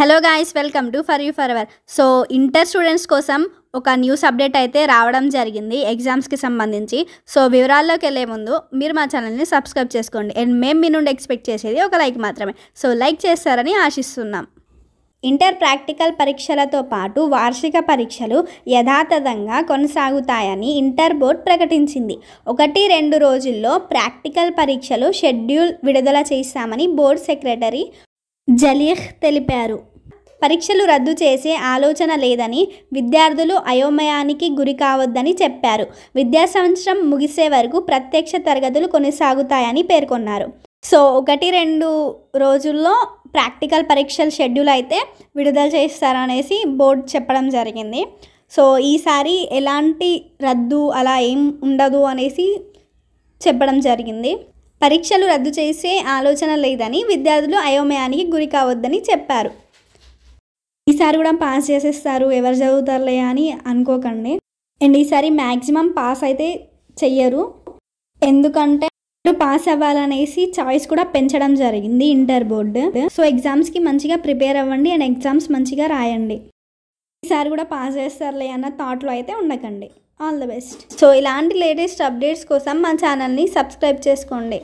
hello guys welcome to for you forever so inter students కోసం ఒక news update అయితే రావడం జరిగింది ఎగ్జామ్స్కి సంబంధించి సో వివరాల్లోకి వెళ్ళే ముందు మీరు మా ఛానల్ని సబ్స్క్రైబ్ చేసుకోండి అండ్ మేము మీ నుండి ఎక్స్పెక్ట్ చేసేది ఒక లైక్ మాత్రమే సో లైక్ చేస్తారని ఆశిస్తున్నాం ఇంటర్ ప్రాక్టికల్ పరీక్షలతో పాటు వార్షిక పరీక్షలు యథాతథంగా కొనసాగుతాయని ఇంటర్ బోర్డ్ ప్రకటించింది ఒకటి రెండు రోజుల్లో ప్రాక్టికల్ పరీక్షలు షెడ్యూల్ విడుదల చేస్తామని బోర్డు సెక్రటరీ జలీహ్ తెలిపారు పరీక్షలు రద్దు చేసే ఆలోచన లేదని విద్యార్థులు అయోమయానికి గురి కావద్దని చెప్పారు విద్యా సంవత్సరం ముగిసే వరకు ప్రత్యక్ష తరగతులు కొనసాగుతాయని పేర్కొన్నారు సో ఒకటి రెండు రోజుల్లో ప్రాక్టికల్ పరీక్షల షెడ్యూల్ అయితే విడుదల చేస్తారనేసి బోర్డు చెప్పడం జరిగింది సో ఈసారి ఎలాంటి రద్దు అలా ఏం ఉండదు అనేసి చెప్పడం జరిగింది పరీక్షలు రద్దు చేసే ఆలోచన లేదని విద్యార్థులు అయోమయానికి గురి కావద్దని చెప్పారు ఈసారి కూడా పాస్ చేసేస్తారు ఎవరు చదువుతారులే అని అనుకోకండి అండ్ ఈసారి మ్యాక్సిమం పాస్ అయితే చెయ్యరు ఎందుకంటే పాస్ అవ్వాలనేసి చాయిస్ కూడా పెంచడం జరిగింది ఇంటర్ బోర్డు సో ఎగ్జామ్స్కి మంచిగా ప్రిపేర్ అవ్వండి అండ్ ఎగ్జామ్స్ మంచిగా రాయండి ఈసారి కూడా పాస్ చేస్తారులే అన్న థాట్లో అయితే ఉండకండి ఆల్ ద బెస్ట్ సో ఇలాంటి లేటెస్ట్ అప్డేట్స్ కోసం మా ఛానల్ని సబ్స్క్రైబ్ చేసుకోండి